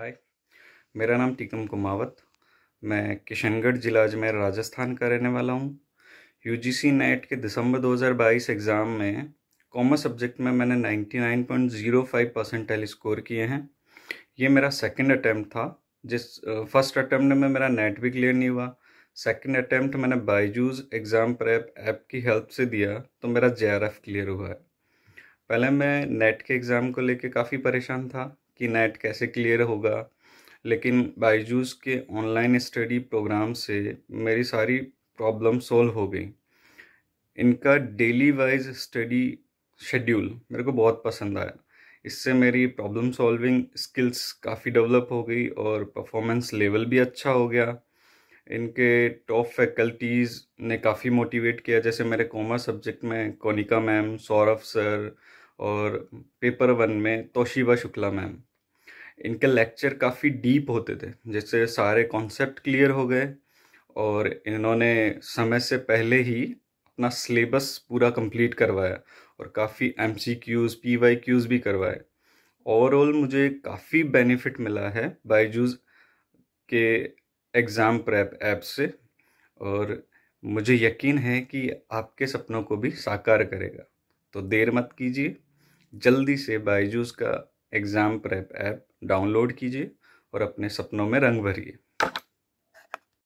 हाय मेरा नाम टीकम कुमावत मैं किशनगढ़ जिला अजमेर राजस्थान का रहने वाला हूँ यूजीसी नेट e के दिसंबर 2022 एग्ज़ाम में कॉमर्स सब्जेक्ट में मैंने 99.05 परसेंटाइल स्कोर किए हैं ये मेरा सेकंड अटैम्प्ट था जिस फर्स्ट अटैम्प्ट में मेरा नेट भी क्लियर नहीं हुआ सेकंड अटैम्प्ट मैंने बाईजूज एग्ज़ाम प्रेप ऐप की हेल्प से दिया तो मेरा जे क्लियर हुआ है पहले मैं नेट के एग्ज़ाम को लेके काफ़ी परेशान था कि नेट कैसे क्लियर होगा लेकिन बाईजूस के ऑनलाइन स्टडी प्रोग्राम से मेरी सारी प्रॉब्लम सोल्व हो गई इनका डेली वाइज स्टडी शेड्यूल मेरे को बहुत पसंद आया इससे मेरी प्रॉब्लम सॉल्विंग स्किल्स काफ़ी डेवलप हो गई और परफॉर्मेंस लेवल भी अच्छा हो गया इनके टॉप फैकल्टीज़ ने काफ़ी मोटिवेट किया जैसे मेरे कॉमर्स सब्जेक्ट में कोनिका मैम सौरभ सर और पेपर वन में तोशिबा शुक्ला मैम इनके लेक्चर काफ़ी डीप होते थे जिससे सारे कॉन्सेप्ट क्लियर हो गए और इन्होंने समय से पहले ही अपना सिलेबस पूरा कंप्लीट करवाया और काफ़ी M C Qs P Y Qs भी करवाए ओवरऑल मुझे काफ़ी बेनिफिट मिला है बायजूज के एग्ज़ाम प्रैप ऐप से और मुझे यकीन है कि आपके सपनों को भी साकार करेगा तो देर मत कीजिए जल्दी से बायजूज़ का एग्ज़ाम प्रेप ऐप डाउनलोड कीजिए और अपने सपनों में रंग भरिए